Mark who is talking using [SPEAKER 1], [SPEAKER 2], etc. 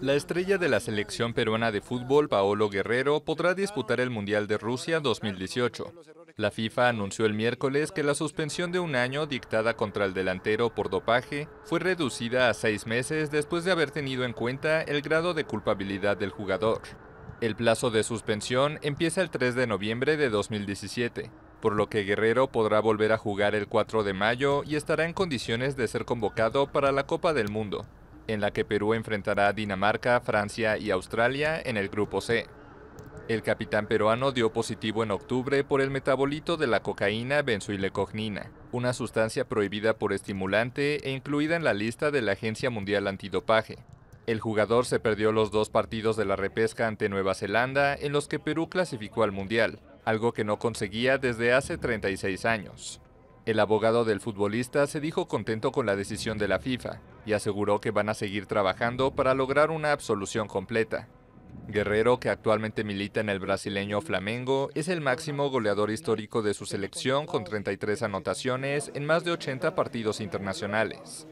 [SPEAKER 1] La estrella de la selección peruana de fútbol, Paolo Guerrero, podrá disputar el Mundial de Rusia 2018. La FIFA anunció el miércoles que la suspensión de un año dictada contra el delantero por dopaje fue reducida a seis meses después de haber tenido en cuenta el grado de culpabilidad del jugador. El plazo de suspensión empieza el 3 de noviembre de 2017 por lo que Guerrero podrá volver a jugar el 4 de mayo y estará en condiciones de ser convocado para la Copa del Mundo, en la que Perú enfrentará a Dinamarca, Francia y Australia en el Grupo C. El capitán peruano dio positivo en octubre por el metabolito de la cocaína benzoilecognina, una sustancia prohibida por estimulante e incluida en la lista de la Agencia Mundial Antidopaje. El jugador se perdió los dos partidos de la repesca ante Nueva Zelanda en los que Perú clasificó al Mundial, algo que no conseguía desde hace 36 años. El abogado del futbolista se dijo contento con la decisión de la FIFA y aseguró que van a seguir trabajando para lograr una absolución completa. Guerrero, que actualmente milita en el brasileño Flamengo, es el máximo goleador histórico de su selección con 33 anotaciones en más de 80 partidos internacionales.